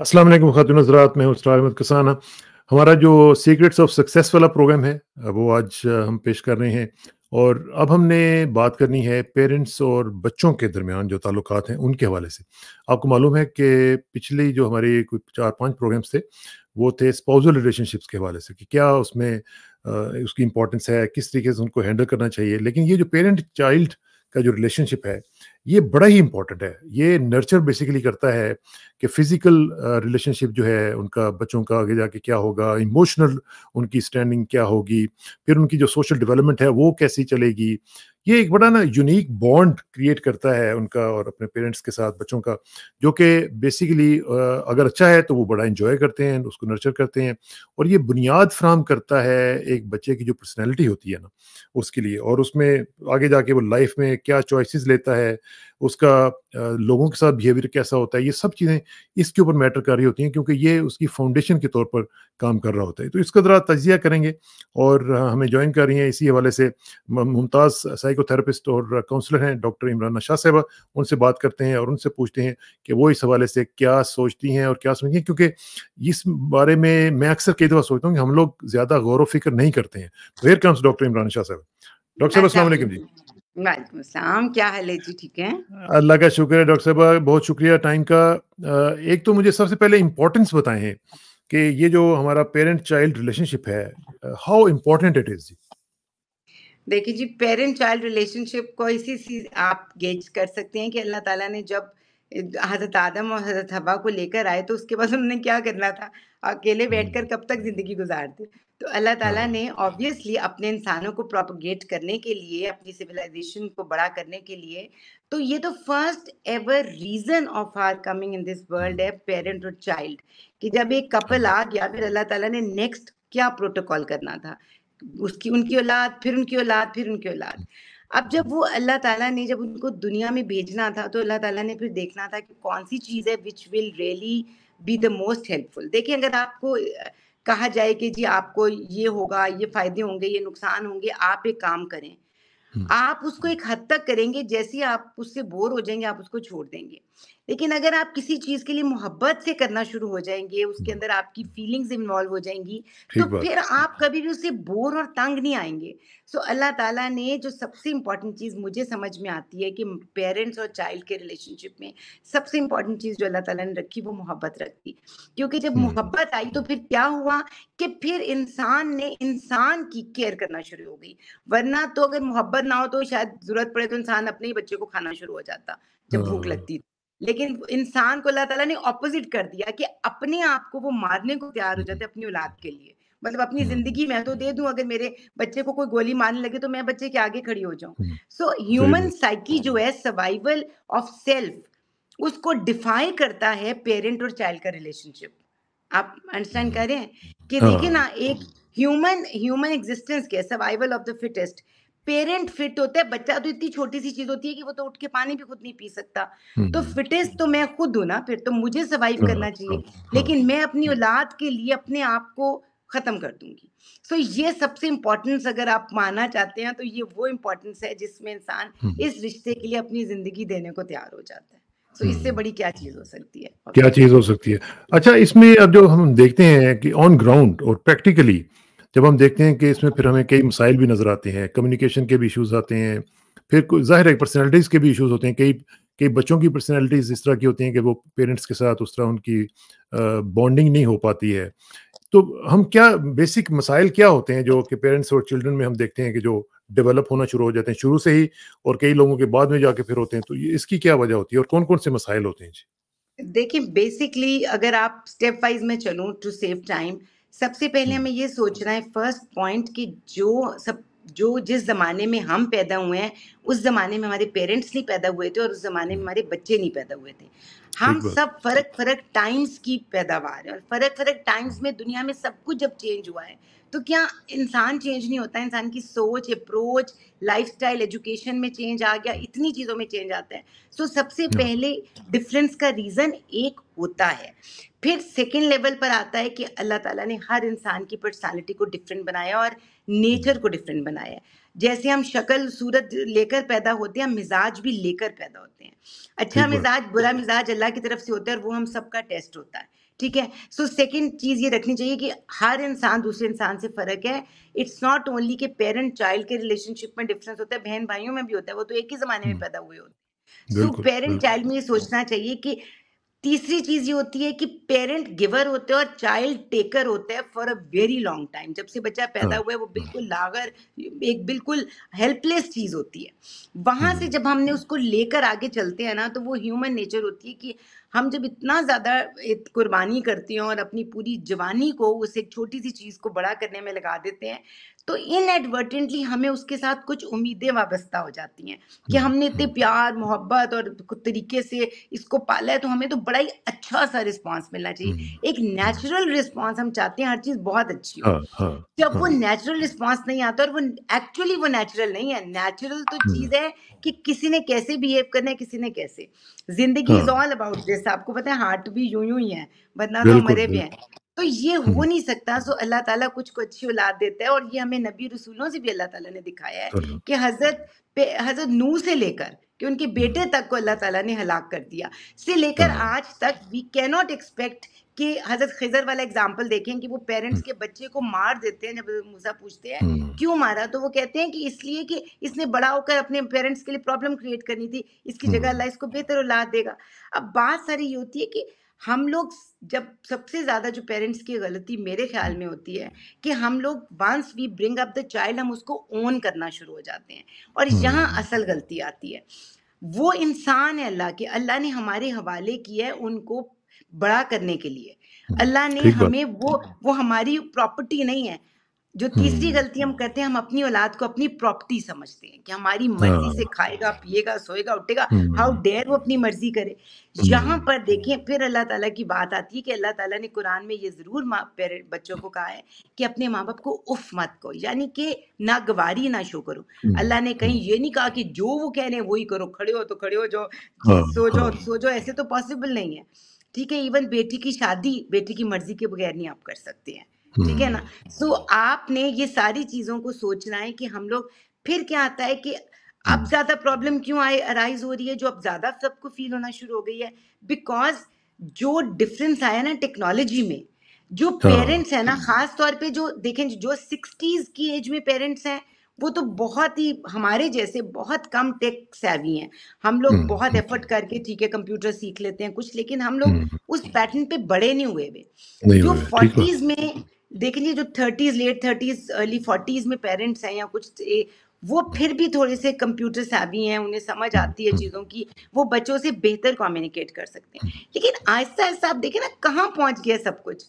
असल वालेकुम खातून हजरात मैं उस अहमद कसाना हमारा जो सीक्रेट्स ऑफ सक्सेस वाला प्रोग्राम है वो आज हम पेश कर रहे हैं और अब हमने बात करनी है पेरेंट्स और बच्चों के दरमियान जो ताल्लुक हैं उनके हवाले से आपको मालूम है कि पिछले जो हमारे कोई चार पांच प्रोग्राम्स थे वो थे स्पाउजल रिलेशनशिप्स के हवाले से कि क्या उसमें उसकी इम्पोर्टेंस है किस तरीके से उनको हैंडल करना चाहिए लेकिन ये जो पेरेंट चाइल्ड का जो रिलेशनशिप है ये बड़ा ही इंपॉर्टेंट है ये नर्चर बेसिकली करता है कि फिजिकल रिलेशनशिप जो है उनका बच्चों का आगे जाके क्या होगा इमोशनल उनकी स्टैंडिंग क्या होगी फिर उनकी जो सोशल डेवलपमेंट है वो कैसी चलेगी ये एक बड़ा ना यूनिक बॉन्ड क्रिएट करता है उनका और अपने पेरेंट्स के साथ बच्चों का जो कि बेसिकली अगर अच्छा है तो वो बड़ा इन्जॉय करते हैं उसको नर्चर करते हैं और ये बुनियाद फ्राहम करता है एक बच्चे की जो पर्सनैलिटी होती है ना उसके लिए और उसमें आगे जाके वो लाइफ में क्या चॉइसिस लेता है उसका लोगों के साथ बिहेवियर कैसा होता है ये सब चीज़ें इसके ऊपर मैटर कर रही होती हैं क्योंकि ये उसकी फाउंडेशन के तौर पर काम कर रहा होता है तो इसका ज़रा तजिया करेंगे और हमें ज्वाइन कर रही हैं इसी हवाले से मुमताज़ साइकोथेरेपिस्ट और काउंसलर हैं डॉक्टर इमरान नशा साहबा उनसे बात करते हैं और उनसे पूछते हैं कि वो इस हवाले से क्या सोचती हैं और क्या समझती हैं क्योंकि इस बारे में मैं अक्सर कई दफ़ा सोचता हूँ कि हम लोग ज़्यादा गौर व फिक्र नहीं करते हैं where comes doctor Imran Shah साहब डॉक्टर साहब अच्छा। असल जी क्या हाल है जी ठीक है अल्लाह का शुक्र है डॉक्टर साहब बहुत शुक्रिया टाइम का एक तो मुझे सबसे पहले इम्पोर्टेंस बताएं कि ये जो हमारा पेरेंट चाइल्ड रिलेशनशिप है हाउ इम्पोर्टेंट इट इज देखिए जी पेरेंट चाइल्ड रिलेशनशिप को इसी चीज आप गेज कर सकते हैं कि अल्लाह ताला ने जब हजरत आदम और हजरत हवा को लेकर आए तो उसके बाद उन्होंने क्या करना था अकेले बैठकर कब तक जिंदगी गुजारते तो अल्लाह ताला हाँ। ने ऑब्वियसली अपने इंसानों को प्रोपोगेट करने के लिए अपनी सिविलाइजेशन को बड़ा करने के लिए तो ये तो first ever reason of our coming in this world है पेरेंट और चाइल्ड कि जब एक कपल हाँ। आ गया फिर अल्लाह ताला ने नेक्स्ट क्या प्रोटोकॉल करना था उसकी उनकी औलाद फिर उनकी औलाद फिर उनकी औलाद अब जब वो अल्लाह ताला ने जब उनको दुनिया में भेजना था तो अल्लाह ताला ने फिर देखना था कि कौन सी चीज़ है which will really be the most helpful देखिए अगर आपको कहा जाए कि जी आपको ये होगा ये फायदे होंगे ये नुकसान होंगे आप एक काम करें आप उसको एक हद तक करेंगे जैसे आप उससे बोर हो जाएंगे आप उसको छोड़ देंगे लेकिन अगर आप किसी चीज के लिए मोहब्बत से करना शुरू हो जाएंगे उसके अंदर आपकी फीलिंग्स इन्वॉल्व हो जाएंगी तो फिर आप कभी भी उससे बोर और तंग नहीं आएंगे सो अल्लाह ताला ने जो सबसे इंपॉर्टेंट चीज़ मुझे समझ में आती है कि पेरेंट्स और चाइल्ड के रिलेशनशिप में सबसे इम्पॉर्टेंट चीज़ जो अल्लाह ताला ने रखी वो मोहब्बत रखती क्योंकि जब मोहब्बत आई तो फिर क्या हुआ कि फिर इंसान ने इंसान की केयर करना शुरू हो गई वरना तो अगर मोहब्बत ना हो तो शायद जरूरत पड़े तो इंसान अपने ही बच्चे को खाना शुरू हो जाता जब भूख हाँ। लगती थी लेकिन इंसान को अल्लाह ताला ने ऑपोजिट कर दिया कि अपने आप को वो मारने को तैयार हो जाते अपनी औलाद के लिए मतलब अपनी हम्म। जिंदगी मैं तो दे दूं अगर मेरे बच्चे को कोई गोली मारने लगे तो मैं बच्चे के आगे खड़ी हो जाऊं सो ह्यूमन साइकी जो है सर्वाइवल ऑफ सेल्फ उसको डिफाइन करता है पेरेंट और चाइल्ड का रिलेशनशिप आप अंडरस्टैंड हम्म। करें कि हाँ। देखिए ना एक ह्यूमन ह्यूमन एग्जिस्टेंस के survival of the fittest parent fit होते हैं बच्चा तो इतनी छोटी सी चीज होती है कि वो तो उठ के पानी भी खुद नहीं पी सकता हम्म, तो हम्म। फिटेस्ट तो मैं खुद हूं ना फिर तो मुझे सर्वाइव हाँ, करना हाँ, चाहिए हाँ, लेकिन मैं अपनी औलाद के लिए अपने आप को खत्म कर दूंगी सो so, ये सबसे इम्पोर्टेंस अगर आप माना चाहते हैं तो ये वो इम्पोर्टेंस है जिसमें इंसान हम्म, इस रिश्ते के लिए अपनी जिंदगी देने को तैयार हो जाता है सो so, इससे बड़ी क्या चीज हो सकती है क्या चीज हो सकती है अच्छा इसमें अब जो हम देखते हैं कि ऑन ग्राउंड और प्रैक्टिकली जब हम देखते हैं कि इसमें फिर हमें कई मसाइल भी नज़र आते हैं कम्युनिकेशन के भी इशूज़ आते हैं फिर ज़ाहिर है पर्सनैलिटीज़ के भी इशूज़ होते हैं कई कई बच्चों की पर्सनैलिटीज़ इस तरह की होती हैं कि वो पेरेंट्स के साथ उस तरह उनकी बॉन्डिंग नहीं हो पाती है तो हम क्या बेसिक मसाइल क्या होते हैं जो कि पेरेंट्स और चिल्ड्रन में हम देखते हैं कि जो डेवलप होना शुरू हो जाते हैं शुरू से ही और कई लोगों के बाद में जाके फिर होते हैं तो इसकी क्या वजह होती है और कौन कौन से मसाइल होते हैं जी देखिए बेसिकली अगर आप स्टेप वाइज में चलूँ टू सेव टाइम सबसे पहले हम्म। हमें ये सोचना है फर्स्ट पॉइंट कि जो सब जो जिस ज़माने में हम पैदा हुए हैं उस ज़माने में हमारे पेरेंट्स नहीं पैदा हुए थे और उस ज़माने में हमारे बच्चे नहीं पैदा हुए थे हम सब फ़र्क फ़र्क टाइम्स की पैदावार है और फ़र्क फ़र्क टाइम्स में दुनिया में सब कुछ जब चेंज हुआ है तो क्या इंसान चेंज नहीं होता इंसान की सोच अप्रोच लाइफ एजुकेशन में चेंज आ गया इतनी चीज़ों में चेंज आता है सो so, सबसे पहले डिफरेंस का रीज़न एक होता है फिर सेकेंड लेवल पर आता है कि अल्लाह ताला ने हर इंसान की पर्सनालिटी को डिफरेंट बनाया और नेचर hmm. को डिफरेंट बनाया जैसे हम शक्ल सूरत लेकर पैदा होते हैं हम मिजाज भी लेकर पैदा होते हैं अच्छा मिजाज बुरा मिजाज अल्लाह की तरफ से होता है और वो हम सबका टेस्ट होता है ठीक है सो सेकेंड चीज़ ये रखनी चाहिए कि हर इंसान दूसरे इंसान से फ़र्क है इट्स नॉट ओनली कि पेरेंट चाइल्ड के रिलेशनशिप में डिफरेंस होता है बहन भाइयों में भी होता है वो तो एक ही ज़माने में हम्म। पैदा हुए होते हैं सो पेरेंट चाइल्ड में ये सोचना चाहिए कि तीसरी चीज ये होती है कि पेरेंट गिवर होते हैं और चाइल्ड टेकर होते हैं for a very long time जब से बच्चा पैदा हाँ। हुआ है वो बिल्कुल लागर एक बिल्कुल हेल्पलेस चीज होती है वहां से हम्म। जब हमने उसको लेकर आगे चलते हैं ना तो वो ह्यूमन नेचर होती है कि हम जब इतना ज़्यादा कुर्बानी करते हैं और अपनी पूरी जवानी को उस एक छोटी सी चीज़ को बड़ा करने में लगा देते हैं तो इनएडवर्टेंटली हमें उसके साथ कुछ उम्मीदें वाबस्ता हो जाती हैं कि हम्म, हमने इतने हम्म। प्यार मोहब्बत और तरीके से इसको पाला है तो हमें तो बड़ा ही अच्छा सा रिस्पॉन्स मिलना चाहिए हम्म, एक नेचुरल रिस्पॉन्स हम चाहते हैं हर चीज़ बहुत अच्छी हो हाँ, हाँ, जब वो नेचुरल हाँ। रिस्पॉन्स नहीं आता और वो एक्चुअली वो नेचुरल नहीं है नेचुरल तो चीज़ है कि किसी ने कैसे बिहेव करना है किसी ने कैसे जिंदगी इज ऑल अबाउट दिस आपको पता है हार्ट भी यूं यूं ही है वरना तो मरे भी हैं तो ये हो हम्म। नहीं सकता जो अल्लाह ताला कुछ को अच्छी औलाद देता है और ये हमें नबी रसूलों से भी अल्लाह ताला ने दिखाया है कि हजरत हजरत नू से लेकर कि उनके हम्म। बेटे तक को अल्लाह ताला ने हलाक कर दिया से लेकर हाँ। आज तक वी कैन नॉट एक्सपेक्ट कि हजरत खिजर वाला एग्जाम्पल देखें कि वो पेरेंट्स हम्म। के बच्चे को मार देते हैं जब मुझा पूछते हैं क्यों मारा तो वो कहते हैं कि इसलिए कि इसने बड़ा होकर अपने पेरेंट्स के लिए प्रॉब्लम क्रिएट करनी थी इसकी जगह अल्लाह इसको बेहतर औलाद देगा अब बात सारी ये होती है कि हम लोग जब सबसे ज़्यादा जो पेरेंट्स की गलती मेरे ख्याल में होती है कि हम लोग once we bring up the child हम उसको ओन करना शुरू हो जाते हैं और हम्म। यहाँ असल गलती आती है वो इंसान है अल्लाह के अल्लाह ने हमारे हवाले किया है उनको बड़ा करने के लिए हम्म। अल्लाह ने हमें वो वो हमारी प्रॉपर्टी नहीं है जो तीसरी हम्म। गलती हम करते हैं हम अपनी औलाद को अपनी प्रॉपर्टी समझते हैं कि हमारी मर्जी हाँ। से खाएगा पिएगा सोएगा उठेगा हाउ हम्म। डेयर वो अपनी मर्जी करे यहाँ हम्म। पर देखें फिर अल्लाह ताला की बात आती है कि अल्लाह ताला ने कुरान में ये ज़रूर माँ पेरेंट बच्चों को कहा है कि अपने माँ बाप को उफ मत को यानी कि ना गवारी ना शो करो अल्लाह ने कहीं ये नहीं कहा कि जो वो कह रहे हैं वही करो खड़े हो तो खड़े हो जाओ सो जाओ सो जाओ ऐसे तो पॉसिबल नहीं है ठीक है इवन बेटी की शादी बेटी की मर्जी के बगैर नहीं आप कर सकते हैं ठीक है ना हम्म। सो so, आपने ये सारी चीजों को सोचना है कि हम लोग फिर क्या आता है कि अब हम्म। ज्यादा प्रॉब्लम क्यों आई अराइज हो रही है जो अब ज्यादा सबको फील होना शुरू हो गई है बिकॉज जो डिफरेंस आया ना टेक्नोलॉजी में जो पेरेंट्स हाँ, है ना हम्म। खास तौर पे जो देखें जो सिक्सटीज की एज में पेरेंट्स हैं वो तो बहुत ही हमारे जैसे बहुत कम टेक सेवी हैं हम लोग बहुत एफर्ट करके ठीक है कंप्यूटर सीख लेते हैं कुछ लेकिन हम लोग उस पैटर्न पे बड़े नहीं हुए हुए जो फोर्टीज में लेकिन ये जो thirties late thirties early forties में पेरेंट्स हैं या कुछ वो फिर भी थोड़े से कंप्यूटर सावी हैं उन्हें समझ आती है हम्म। चीज़ों की वो बच्चों से बेहतर कम्युनिकेट कर सकते हैं हम्म। लेकिन आहिस्ता आहिस्ता आप देखें ना कहाँ पहुँच गया सब कुछ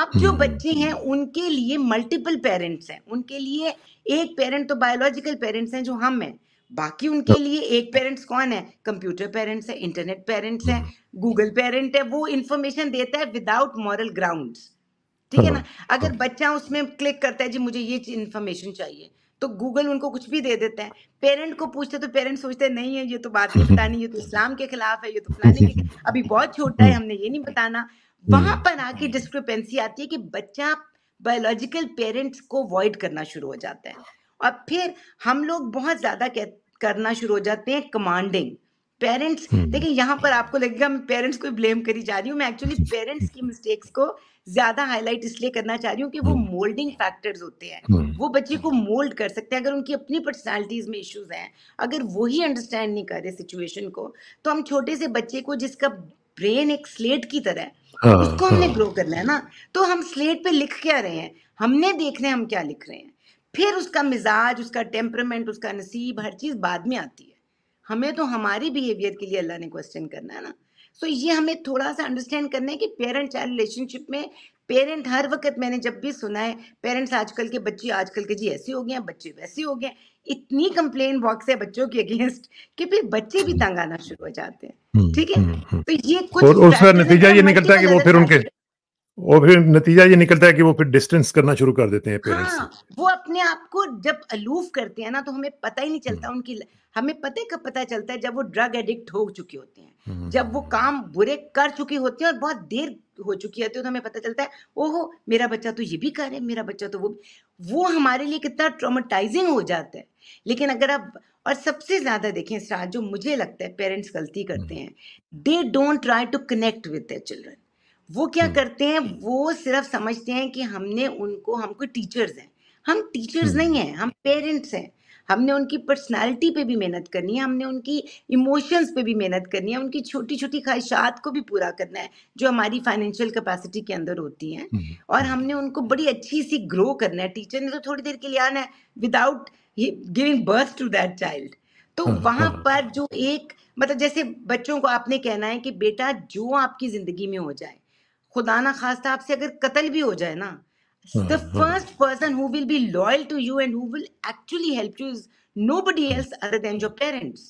आप जो हम्म। बच्चे हैं उनके लिए मल्टीपल पेरेंट्स हैं उनके लिए एक पेरेंट तो बायोलॉजिकल पेरेंट्स हैं जो हम हैं बाकी उनके तो लिए एक पेरेंट्स कौन है कंप्यूटर पेरेंट्स है इंटरनेट पेरेंट्स है गूगल पेरेंट है वो इन्फॉर्मेशन देता है विदाउट मॉरल ग्राउंड्स ठीक है हाँ, ना अगर हाँ। बच्चा उसमें क्लिक करता है जी मुझे ये इन्फॉर्मेशन चाहिए तो गूगल उनको कुछ भी दे देता है पेरेंट को पूछते तो पेरेंट सोचते नहीं है ये तो बात नहीं बतानी ये तो इस्लाम के खिलाफ है ये तो फलाने के अभी बहुत छोटा है हम्म। हमने ये नहीं बताना हम्म, वहां पर हम्म। आके डिस्क्रिपेंसी आती है कि बच्चा बायोलॉजिकल पेरेंट्स को अवॉइड करना शुरू हो जाता है और फिर हम लोग बहुत ज्यादा करना शुरू हो जाते हैं कमांडिंग पेरेंट्स hmm. देखिए यहाँ पर आपको लगेगा मैं पेरेंट्स को ब्लेम करी जा रही हूँ मैं एक्चुअली पेरेंट्स की मिस्टेक्स को ज्यादा हाईलाइट इसलिए करना चाह रही हूँ कि वो मोल्डिंग hmm. फैक्टर्स होते हैं hmm. वो बच्चे को मोल्ड कर सकते हैं अगर उनकी अपनी पर्सनालिटीज में इश्यूज हैं अगर वो ही अंडरस्टैंड नहीं कर रहे सिचुएशन को तो हम छोटे से बच्चे को जिसका ब्रेन एक स्लेट की तरह है हाँ, उसको हमने ग्रो हाँ। करना है ना तो हम स्लेट पे लिख क्या रहे हैं हमने देखना है हम क्या लिख रहे हैं फिर उसका मिजाज उसका टेम्परमेंट उसका नसीब हर चीज बाद में आती है हमें तो हमारी बिहेवियर के लिए अल्लाह ने क्वेश्चन करना है ना सो so, ये हमें थोड़ा सा अंडरस्टैंड करना है कि पेरेंट चाइल्ड रिलेशनशिप में पेरेंट हर वक्त मैंने जब भी सुना है पेरेंट्स आजकल के बच्चे आजकल के जी ऐसे हो गए हैं बच्चे वैसे हो गए हैं इतनी कंप्लेन बॉक्स है बच्चों के अगेंस्ट कि फिर बच्चे भी तंग आना शुरू हो जाते हैं हम्म, ठीक है हम्म, हम्म। तो ये कुछ और और नतीजा ये निकलता है कि वो फिर उनके और फिर नतीजा ये निकलता है कि वो फिर डिस्टेंस करना शुरू कर देते हैं पेरेंट्स हाँ, वो अपने आप को जब अलूफ करते हैं ना तो हमें पता ही नहीं चलता हम्म। उनकी हमें पता कब पता चलता है जब वो ड्रग एडिक्ट हो चुके होते हैं हम्म, हम्म, जब वो काम बुरे कर चुके होते हैं और बहुत देर हो चुकी होती है तो हमें पता चलता है ओहो मेरा बच्चा तो ये भी कर है मेरा बच्चा तो वो वो हमारे लिए कितना ट्रोमाटाइजिंग हो जाता है लेकिन अगर आप और सबसे ज़्यादा देखें जो मुझे लगता है पेरेंट्स गलती करते हैं they don't try to connect with children वो क्या हम्म, करते हैं हम्म। वो सिर्फ समझते हैं कि हमने उनको हमको टीचर्स हैं हम टीचर्स हम्म। नहीं हैं हम पेरेंट्स हैं हमने उनकी पर्सनालिटी पे भी मेहनत करनी है हमने उनकी इमोशंस पे भी मेहनत करनी है उनकी छोटी छोटी ख्वाहिशात को भी पूरा करना है जो हमारी फाइनेंशियल कैपेसिटी के अंदर होती हैं और हमने उनको बड़ी अच्छी सी ग्रो करना है टीचर ने तो थोड़ी देर के लिए आना है without giving birth to that child तो हाँ, वहाँ हाँ। पर जो एक मतलब जैसे बच्चों को आपने कहना है कि बेटा जो आपकी जिंदगी में हो जाए खुदा ना खास आपसे अगर कत्ल भी हो जाए ना first person who will be loyal to you and who will actually help you is nobody else other than your parents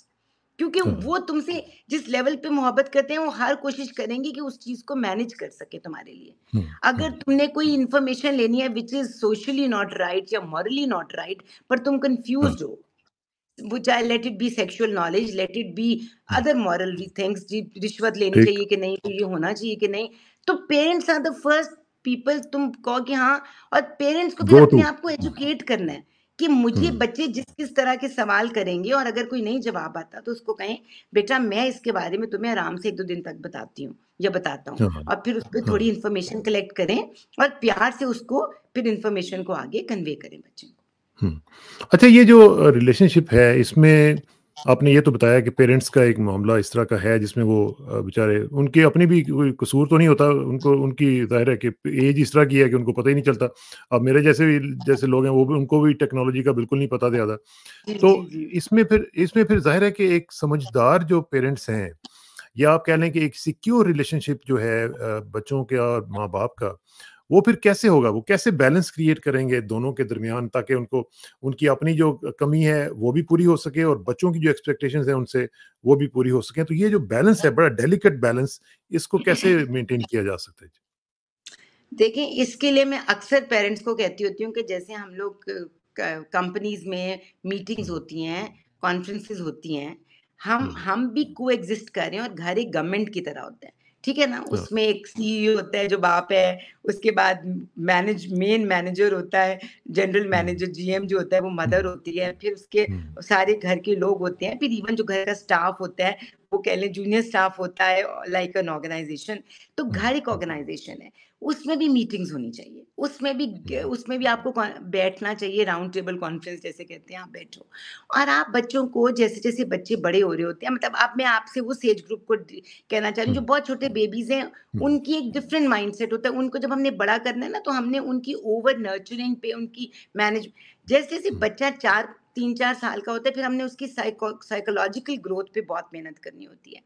क्योंकि हाँ। वो तुमसे जिस लेवल पे मोहब्बत करते हैं वो हर कोशिश करेंगे कि उस चीज को मैनेज कर सके तुम्हारे लिए हाँ, अगर हाँ। तुमने कोई इंफॉर्मेशन लेनी है which is socially not right या मॉरली नॉट राइट पर तुम कंफ्यूज हो वो चाहे let it be sexual knowledge let it be other moral things जी रिश्वत लेनी चाहिए कि नहीं ये होना चाहिए कि नहीं तो parents are the first people तुम कहो कि हाँ और पेरेंट्स को भी अपने आप को एजुकेट करना है कि मुझे hmm. बच्चे जिस किस तरह के सवाल करेंगे और अगर कोई नहीं जवाब आता तो उसको कहें बेटा मैं इसके बारे में तुम्हें आराम से एक दो दिन तक बताती हूँ या बताता हूँ हाँ, और फिर उस पर हाँ। थोड़ी इन्फॉर्मेशन कलेक्ट करें और प्यार से उसको फिर इन्फॉर्मेशन को आगे कन्वे करें बच्चे को हम्म। अच्छा ये जो रिलेशनशिप है इसमें आपने ये तो बताया कि पेरेंट्स का एक मामला इस तरह का है जिसमें वो बेचारे उनके अपने भी कोई कसूर तो नहीं होता उनको उनकी जाहिर है कि एज इस तरह की है कि उनको पता ही नहीं चलता अब मेरे जैसे भी जैसे लोग हैं वो भी उनको भी टेक्नोलॉजी का बिल्कुल नहीं पता ज़्यादा तो इसमें फिर इसमें फिर जाहिर है कि एक समझदार जो पेरेंट्स हैं या आप कह लें कि एक सिक्योर रिलेशनशिप जो है बच्चों के और माँ बाप का वो फिर कैसे होगा वो कैसे बैलेंस क्रिएट करेंगे दोनों के दरमियान ताकि उनको उनकी अपनी जो कमी है वो भी पूरी हो सके और बच्चों की जो एक्सपेक्टेशंस है उनसे वो भी पूरी हो सके तो ये जो बैलेंस है हाँ। बड़ा डेलिकेट बैलेंस इसको कैसे मेंटेन किया जा सकता है देखें इसके लिए मैं अक्सर पेरेंट्स को कहती होती हूँ कि जैसे हम लोग कंपनीज में मीटिंग्स हम्म। होती हैं कॉन्फ्रेंसेस होती हैं हम हम्म। हम भी को एग्जिस्ट कर रहे हैं और घर एक गवर्नमेंट की तरह होते हैं ठीक है ना हाँ। उसमें एक सीईओ e होता है जो बाप है उसके बाद मैनेज मेन मैनेजर होता है जनरल मैनेजर जीएम जो होता है वो मदर हाँ। होती है फिर उसके हाँ। सारे घर के लोग होते हैं फिर इवन जो घर का स्टाफ होता है वो कह लें जूनियर स्टाफ होता है लाइक एन ऑर्गेनाइजेशन तो घर एक ऑर्गेनाइजेशन है उसमें भी मीटिंग्स होनी चाहिए उसमें भी उसमें भी आपको बैठना चाहिए राउंड टेबल कॉन्फ्रेंस जैसे कहते हैं आप बैठो और आप बच्चों को जैसे जैसे बच्चे बड़े हो रहे होते हैं मतलब आप मैं आपसे उस एज ग्रुप को कहना चाह रही हूँ जो हम्म। बहुत छोटे बेबीज हैं हम्म। उनकी एक डिफरेंट माइंड होता है उनको जब हमने बड़ा करना है ना तो हमने उनकी ओवर नर्चरिंग पे उनकी मैनेज जैसे जैसे हम्म। बच्चा चार तीन चार साल का होता है फिर हमने उसकी साइको साइकोलॉजिकल ग्रोथ पे बहुत मेहनत करनी होती है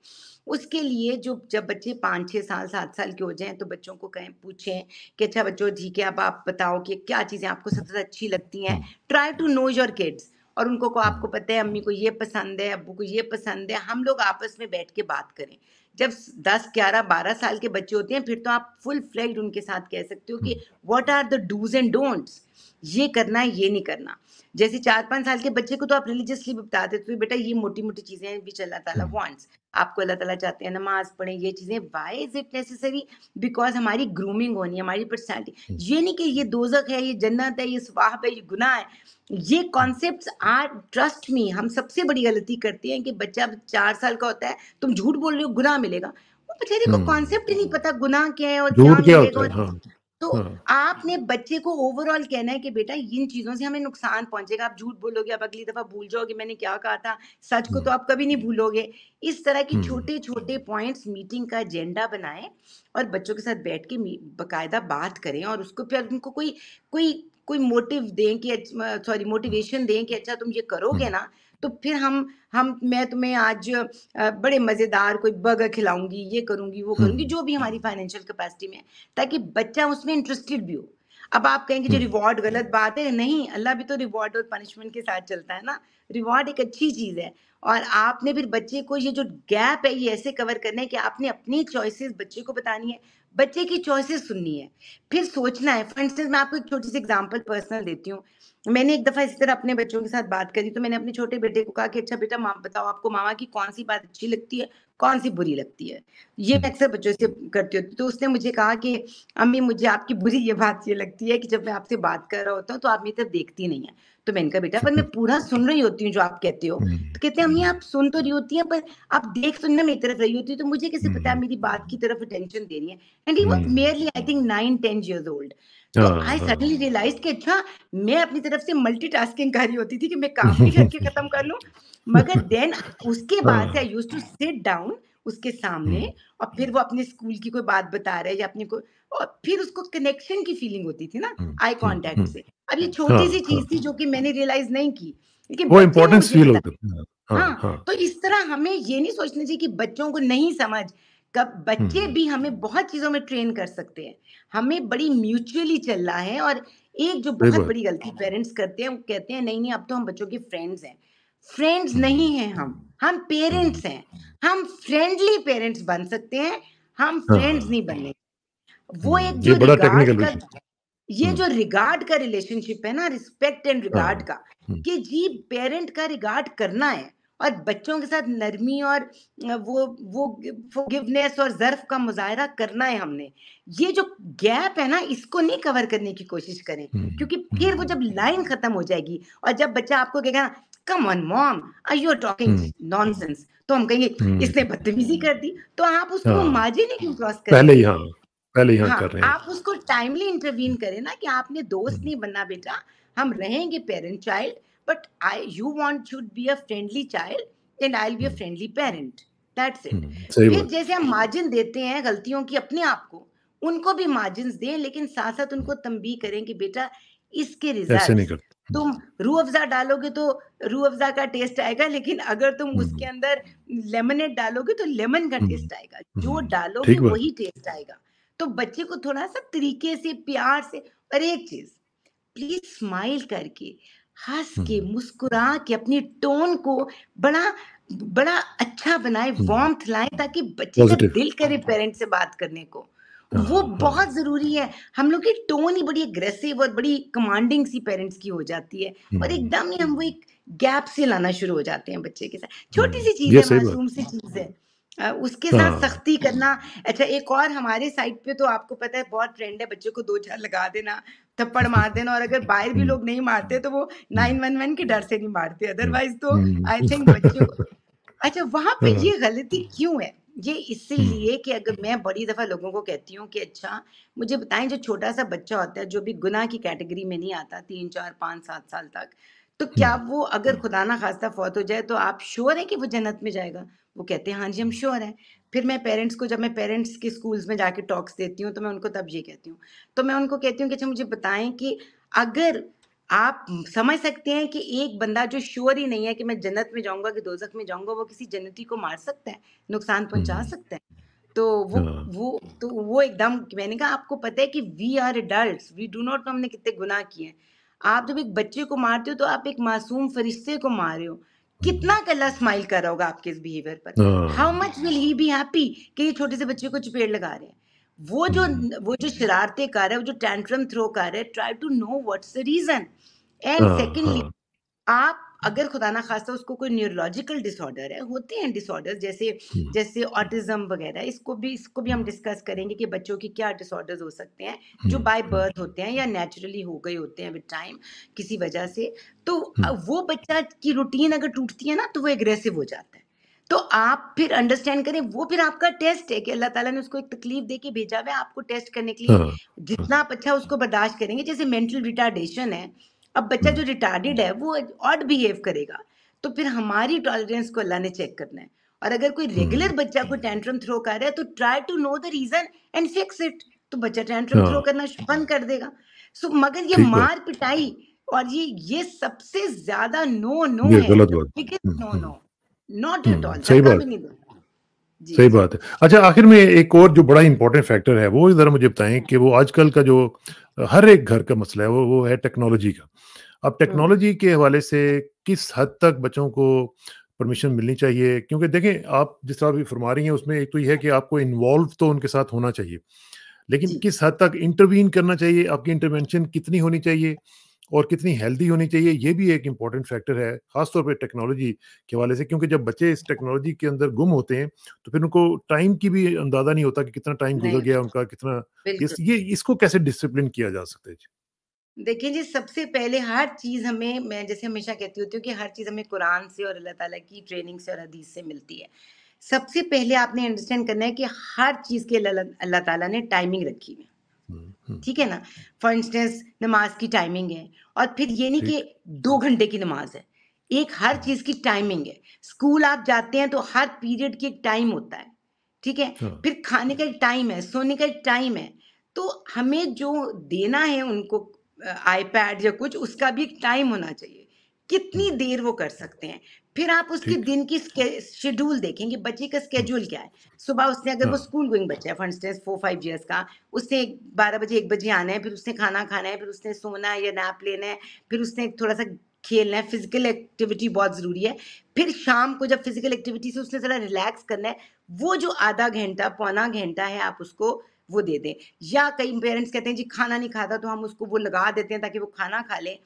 उसके लिए जो जब बच्चे पाँच छः साल सात साल के हो जाएं तो बच्चों को कहें पूछें कि अच्छा बच्चों ठीक है अब आप बताओ कि क्या चीज़ें आपको सबसे ज़्यादा अच्छी लगती हैं try to know your kids और उनको को आपको पता है अम्मी को ये पसंद है अबू को ये पसंद है हम लोग आपस में बैठ के बात करें जब 10, 11, 12 साल के बच्चे होते हैं फिर तो आप फुल फ्लैग्ड उनके साथ कह सकते हो कि what are the dos and don'ts ये करना है ये नहीं करना जैसे चार पांच साल के बच्चे को तो आप रिलीजियसली बता देते बेटा ये मोटी मोटी चीजें हैं विच अल्लाह ताला वांट्स आपको अल्लाह ताला चाहते हैं नमाज पढ़ें ये चीजें why is it necessary because हमारी ग्रूमिंग होनी है हमारी पर्सनैलिटी ये नहीं कि ये दोजक है ये जन्नत है ये स्वाब है ये गुनाह है ये कॉन्सेप्ट आर ट्रस्ट मी हम सबसे बड़ी गलती करते हैं कि बच्चा चार साल का होता है तुम झूठ बोल रहे हो गुनाह मिलेगा वो बेचारे को कॉन्सेप्ट ही नहीं पता गुनाह क्या है और क्या मिलेगा तो हाँ। आपने बच्चे को ओवरऑल कहना है कि बेटा इन चीजों से हमें नुकसान पहुंचेगा आप झूठ बोलोगे आप अगली दफा भूल जाओगे मैंने क्या कहा था सच को हाँ। तो आप कभी नहीं भूलोगे इस तरह की छोटे छोटे पॉइंट्स मीटिंग का एजेंडा बनाए और बच्चों के साथ बैठ के बाकायदा बात करें और उसको फिर उनको कोई कोई कोई मोटिव दें कि सॉरी मोटिवेशन दें कि अच्छा तुम ये करोगे हम्म। ना तो फिर हम हम मैं तुम्हें आज बड़े मज़ेदार कोई बर्गर खिलाऊंगी ये करूंगी वो हम्म। करूंगी जो भी हमारी फाइनेंशियल कैपेसिटी में है ताकि बच्चा उसमें इंटरेस्टेड भी हो अब आप कहेंगे जो रिवॉर्ड हम्म। गलत बात है नहीं अल्लाह भी तो रिवॉर्ड और पनिशमेंट के साथ चलता है ना रिवॉर्ड एक अच्छी चीज़ है और आपने फिर बच्चे को ये जो गैप है ये ऐसे कवर करना है कि आपने अपनी चॉइसेस बच्चे को बतानी है बच्चे की चॉइसेस सुननी है फिर सोचना है फॉर इंस्टेंस मैं आपको एक छोटी सी एग्जांपल पर्सनल देती हूँ मैंने एक दफा इसी तरह अपने बच्चों के साथ बात करी तो मैंने अपने छोटे बेटे को कहा कि अच्छा बेटा बताओ आपको मामा की कौन सी बात अच्छी लगती है कौन सी बुरी लगती है ये मैं हम्म। अक्सर बच्चों से करती होती तो उसने मुझे कहा कि अम्मी मुझे आपकी बुरी ये बात ये लगती है कि जब मैं आपसे बात कर रहा होता हूँ तो आप मेरी तरफ देखती नहीं है तो मैंने कहा बेटा पर मैं पूरा सुन रही होती हूँ जो आप कहते हो हम्म। तो कहते हैं अम्मी आप सुन तो रही होती है पर आप देख सुनना मेरी तरफ रही होती है तो मुझे कैसे पता है हम्म। मेरी बात की तरफ अटेंशन दे रही है and he was merely I think nine ten years old I suddenly realise कि अच्छा मैं अपनी तरफ से मल्टीटास्किंग कर रही होती थी कि मैं काम भी करके खत्म कर लूं मगर देन उसके हाँ। बाद से I used to sit down उसके सामने हम्म। और फिर वो अपने स्कूल की कोई बात बता रहा है या अपनी कोई और फिर उसको कनेक्शन की फीलिंग होती थी ना आई हम्म, कांटेक्ट हम्म, से अब ये हाँ, छोटी सी हाँ, चीज थी जो कि मैंने रियलाइज नहीं की लेकिन वो इंपॉर्टेंस फील होता हाँ, हाँ, तो इस तरह हमें ये नहीं सोचना चाहिए कि बच्चों को नहीं समझ कब बच्चे हम्म। भी हमें बहुत चीजों में ट्रेन कर सकते हैं हमें बड़ी म्यूचुअली चलना है और एक जो बहुत बड़ी गलती पेरेंट्स करते हैं वो कहते हैं नहीं नहीं अब तो हम बच्चों के फ्रेंड्स हैं फ्रेंड्स हम्म। नहीं हैं हम हम पेरेंट्स हम्म। हैं हम फ्रेंडली पेरेंट्स बन सकते हैं हम फ्रेंड्स हाँ। नहीं बनने वो एक जो बड़ा टेक्निकल ये जो रिगार्ड का रिलेशनशिप है ना रिस्पेक्ट एंड रिगार्ड का कि जी पेरेंट का रिगार्ड करना है और बच्चों के साथ नरमी और वो वो फॉरगिवनेस और जर्फ का मुजाहरा करना है हमने ये जो गैप है ना इसको नहीं कवर करने की कोशिश करें हम्म, क्योंकि हम्म, फिर वो हम्म, जब लाइन खत्म हो जाएगी और जब बच्चा आपको कहेगा ना come on mom I you talking nonsense तो हम कहेंगे इसने बदतमीजी कर दी तो आप उसको हाँ, माजी नहीं क्यों क्रॉस कर पहले यहां, पहले यहां हाँ कर रहे हैं आप उसको टाइमली इंटरवीन करें ना कि आपने दोस्त नहीं बनना बेटा हम रहेंगे parent child but i you want you to be a friendly child and i'll be a hmm. friendly parent that's it hmm. फिर जैसे हम मार्जिन देते हैं गलतियों की अपने आप को उनको भी मार्जिन दें लेकिन साथ साथ उनको hmm. तंबी करें कि बेटा इसके रिजल्ट तुम रू अफजा डालोगे तो रू अफजा का टेस्ट आएगा लेकिन अगर तुम उसके अंदर लेमनेट डालोगे तो लेमन का टेस्ट आएगा जो डालोगे वही टेस्ट आएगा तो बच्चे को थोड़ा सा तरीके से प्यार से और एक चीज प्लीज स्माइल करके हंस के हम्म। मुस्कुरा के अपने टोन को बड़ा बड़ा अच्छा बनाए वार्म्थ हम्म। लाए ताकि बच्चे का दिल करे पेरेंट्स हाँ। से बात करने को हाँ, वो हाँ। बहुत जरूरी है हम लोग की टोन ही बड़ी अग्रेसिव और बड़ी कमांडिंग सी पेरेंट्स की हो जाती है और हम्म। एकदम ही हम वो एक गैप से लाना शुरू हो जाते हैं बच्चे के साथ छोटी सी चीज है मासूम सी चीज है उसके साथ हाँ। सख्ती करना अच्छा एक और हमारे साइड पे तो आपको पता है बहुत ट्रेंड है बच्चों को दो चार लगा देना थप्पड़ मार देना और अगर बाहर भी लोग नहीं मारते तो वो नाइन वन वन के डर से नहीं मारते अदरवाइज तो आई हम्म। थिंक बच्चों को अच्छा वहां पे हाँ। ये गलती क्यों है ये हम्म। इसीलिए कि अगर मैं बड़ी दफा लोगों को कहती हूँ कि अच्छा मुझे बताएं जो छोटा सा बच्चा होता है जो भी गुना की कैटेगरी में नहीं आता तीन चार पाँच सात साल तक तो क्या हम्म। वो अगर हम्म। खुदा ना खास्ता फौत हो जाए तो आप श्योर हैं कि वो जन्नत में जाएगा वो कहते हैं हाँ जी हम हम्म। श्योर हैं फिर मैं पेरेंट्स को जब मैं पेरेंट्स के स्कूल्स में जाके टॉक्स देती हूँ तो मैं उनको तब ये कहती हूँ तो मैं उनको कहती हूँ कि अच्छा मुझे बताएं कि अगर आप समझ सकते हैं कि एक बंदा जो श्योर ही नहीं है कि मैं जन्नत में जाऊंगा कि दोजक में जाऊंगा वो किसी जन्नती को मार सकता है नुकसान पहुंचा सकता है तो वो हाँ। वो तो वो एकदम मैंने कहा आपको पता है कि we are adult we do not know हमने कितने गुनाह किए हैं आप जब एक बच्चे को मारते हो तो आप एक मासूम फरिश्ते को मार रहे हो कितना कला स्माइल कर रहा होगा आपके इस बिहेवियर पर how much will he be happy कि ये छोटे से बच्चे को चपेट लगा रहे हैं वो जो हम्म। वो जो शरारते कर रहे हैं वो जो टैंट्रम थ्रो कर रहे हैं try to know what's the reason and secondly आप अगर खुदा ना खासा उसको कोई न्यूरोलॉजिकल डिसऑर्डर है होते हैं डिसऑर्डर्स जैसे हम्म। जैसे ऑटिज्म वगैरह इसको भी इसको भी हम डिस्कस करेंगे कि बच्चों की क्या डिसऑर्डर्स हो सकते हैं जो बाय हम्म। बर्थ होते हैं या नेचुरली हो गए होते हैं विद टाइम किसी वजह से तो हम्म। वो बच्चा की रूटीन अगर टूटती है ना तो वो एग्रेसिव हो जाता है तो आप फिर अंडरस्टैंड करें वो फिर आपका टेस्ट है कि अल्लाह ताला ने उसको एक तकलीफ दे के भेजा हुआ है आपको टेस्ट करने के लिए हाँ। जितना आप अच्छा उसको बर्दाश्त करेंगे जैसे मेंटल रिटार्डेशन है अब बच्चा हम्म। जो रिटार्डेड है वो ऑड बिहेव करेगा तो फिर हमारी टॉलरेंस को अल्लाह ने चेक करना है और अगर कोई रेगुलर हम्म। बच्चा को टेंट्रम थ्रो कर रहा है तो try to know the reason and fix it तो बच्चा टेंट्रम थ्रो हाँ। करना बंद कर देगा सो मगर ये मार पिटाई और ये ये सबसे ज्यादा नो नो ये है गलत बात ठीक है no no not at all सही बात सही बात है अच्छा आखिर में एक और जो बड़ा इंपॉर्टेंट फैक्टर है वो जरा मुझे बताएं कि वो आजकल का जो हर एक घर का मसला है वो वो है टेक्नोलॉजी का अब हाँ। टेक्नोलॉजी के हवाले से किस हद तक बच्चों को परमिशन मिलनी चाहिए क्योंकि देखें आप जिस तरह भी फरमा रही हैं उसमें एक तो यह है कि आपको इन्वॉल्व तो उनके साथ होना चाहिए लेकिन किस हद तक इंटरवीन करना चाहिए आपकी इंटरवेंशन कितनी होनी चाहिए और कितनी हेल्दी होनी चाहिए ये भी एक इम्पॉर्टेंट फैक्टर है खासतौर पर टेक्नोलॉजी के हवाले से क्योंकि जब बच्चे इस टेक्नोलॉजी के अंदर गुम होते हैं तो फिर उनको टाइम की भी अंदाजा नहीं होता कि कितना टाइम गुजर गया उनका कितना ये इसको कैसे डिसिप्लिन किया जा सकता है देखिए जी सबसे पहले हर चीज़ हमें मैं जैसे हमेशा कहती होती हूँ कि हर चीज़ हमें कुरान से और अल्लाह ताला की ट्रेनिंग से और हदीस से मिलती है सबसे पहले आपने अंडरस्टैंड करना है कि हर चीज़ के अल्लाह ताला ने टाइमिंग रखी है ठीक है ना फॉर इंस्टेंस नमाज की टाइमिंग है और फिर ये नहीं कि दो घंटे की नमाज है एक हर चीज़ की टाइमिंग है स्कूल आप जाते हैं तो हर पीरियड की एक टाइम होता है ठीक है हाँ। फिर खाने का एक टाइम है सोने का एक टाइम है तो हमें जो देना है उनको आईपैड या कुछ उसका भी एक टाइम होना चाहिए कितनी हम्म। देर वो कर सकते हैं फिर आप उसके दिन की शेड्यूल देखेंगे बच्चे का स्केड्यूल क्या है सुबह उसने अगर वो स्कूल हाँ। गोइंग बच्चा है for instance four five years का उसने बारह बजे एक बजे आना है फिर उसने खाना खाना है फिर उसने सोना है या नैप लेना है फिर उसने थोड़ा सा खेलना है फिजिकल एक्टिविटी बहुत ज़रूरी है फिर शाम को जब फिजिकल एक्टिविटी से उसने ज़रा रिलैक्स करना है वो जो आधा घंटा पौना घंटा है आप उसको वो दे दें या कई पेरेंट्स कहते हैं जी खाना नहीं खाता तो हम उसको वो लगा देते हैं ताकि वो खाना खा लें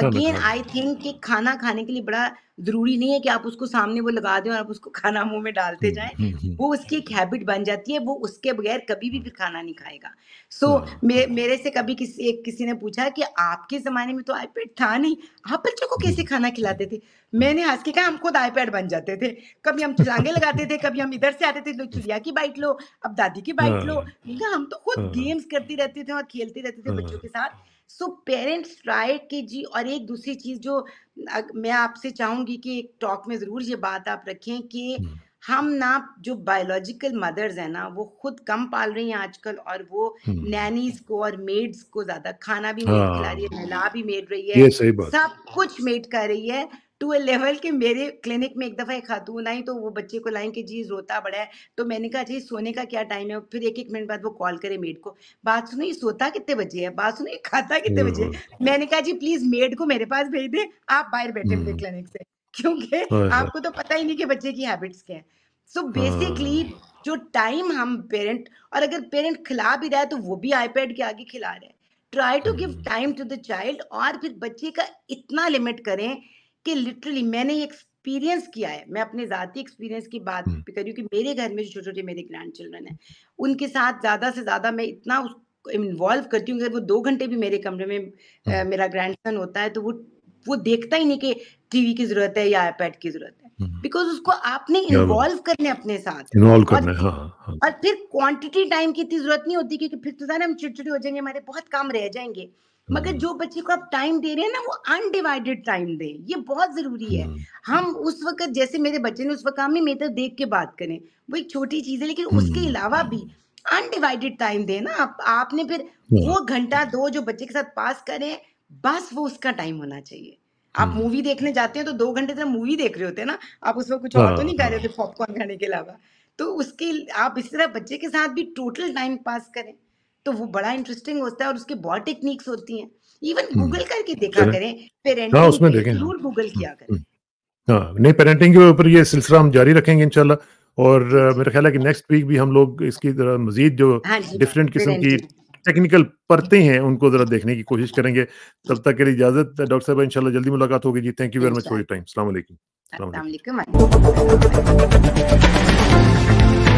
अगेन आई थिंक कि खाना खाने के लिए बड़ा जरूरी नहीं है कि आप उसको सामने वो लगा दें और आप उसको खाना मुंह में डालते हम्म, जाएं हम्म, हम्म। वो उसकी एक हैबिट बन जाती है वो उसके बगैर कभी भी फिर खाना नहीं खाएगा सो so, मे, मेरे से कभी किसी एक किसी ने पूछा कि आपके ज़माने में तो आईपैड था नहीं आप बच्चों को कैसे खाना खिलाते थे मैंने हंस के कहा हम खुद आईपैड बन जाते थे कभी हम छलांगे लगाते थे कभी हम इधर से आते थे तो चिड़िया की बाइट लो अब दादी की बाइट लो हाँ। हम तो खुद गेम्स हाँ। करते रहते थे और खेलते रहते थे हाँ। बच्चों के साथ सो पेरेंट्स ट्राई कीजिए और एक दूसरी चीज़ जो मैं आपसे चाहूँगी कि एक टॉक में ज़रूर ये बात आप रखें कि हम ना जो बायोलॉजिकल मदर्स हैं ना वो खुद कम पाल रही हैं आजकल और वो नैनीज को और मेड्स को ज्यादा खाना भी मेड खिला रही है हाँ। नहला भी मेड रही है सब कुछ मेड कर रही है टू अ लेवल कि मेरे क्लिनिक में एक दफ़ा एक खातून आई तो वो बच्चे को लाई कि जी रोता बड़ा है तो मैंने कहा जी सोने का क्या टाइम है फिर एक एक मिनट बाद वो कॉल करे मेड को बात सुनो ये सोता कितने बजे है बात सुनो ये खाता कितने बजे मैंने कहा जी प्लीज़ मेड को मेरे पास भेज दें आप बाहर बैठे मेरे हम्म। क्लिनिक से क्योंकि आपको तो पता ही नहीं कि बच्चे की हैबिट्स क्या है सो बेसिकली जो टाइम हम पेरेंट और अगर पेरेंट खिला भी रहा है तो वो भी आईपैड के आगे खिला रहे हैं try to give time to the child और फिर बच्चे का इतना लिमिट करें कि लिटरली मैंने एक्सपीरियंस किया है मैं अपने ज़ाती एक्सपीरियंस की बात भी करी कि मेरे घर में जो छोटे छोटे मेरे ग्रैंड चिल्ड्रन है उनके साथ ज़्यादा से ज़्यादा मैं इतना उस इन्वॉल्व करती हूँ अगर वो दो घंटे भी मेरे कमरे में आ, मेरा ग्रैंड होता है तो वो वो देखता ही नहीं कि टीवी की जरूरत है या आईपैड की जरूरत है बिकॉज उसको आपने इन्वॉल्व करने अपने साथ इन्वॉल्व करने हाँ, हाँ. और फिर क्वांटिटी टाइम की इतनी जरूरत नहीं होती क्योंकि फिर तो सारे हम चिड़चिड़े हो जाएंगे हमारे बहुत काम रह जाएंगे मगर हम्म। जो बच्चे को आप टाइम दे रहे हैं ना वो अनडिवाइडेड टाइम दे ये बहुत जरूरी है हम्म। हम उस वक्त जैसे मेरे बच्चे ने उस वक्त हमें में मेरे देख के बात करें वो एक छोटी चीज है लेकिन उसके हम्म। अलावा भी अनडिवाइडेड टाइम दे ना आप आपने फिर वो घंटा दो जो बच्चे के साथ पास करें बस वो उसका टाइम होना चाहिए आप मूवी देखने जाते हैं तो दो घंटे से मूवी देख रहे होते हैं ना आप उस वक्त कुछ और हाँ, तो नहीं कर रहे होते हाँ। पॉपकॉर्न खाने के अलावा तो उसके आप इस तरह बच्चे के साथ भी टोटल टाइम पास करें तो वो बड़ा इंटरेस्टिंग होता है और उसके बहुत टेक्निक्स होती हैं इवन गूगल करके देखा करें पेरेंटिंग हाँ, जरूर गूगल हम्म, किया करें हम्म। हाँ नहीं पेरेंटिंग के ऊपर ये सिलसिला हम जारी रखेंगे इंशाल्लाह और मेरा ख्याल है कि नेक्स्ट वीक भी हम लोग इसकी तरह मजीद जो डिफरेंट हाँ हाँ, किस्म की टेक्निकल परतें हैं उनको जरा देखने की कोशिश करेंगे तब तक के लिए इजाजत डॉक्टर साहब इंशाल्लाह जल्दी मुलाकात होगी जी thank you very much for your time अस्सलाम वालेकुम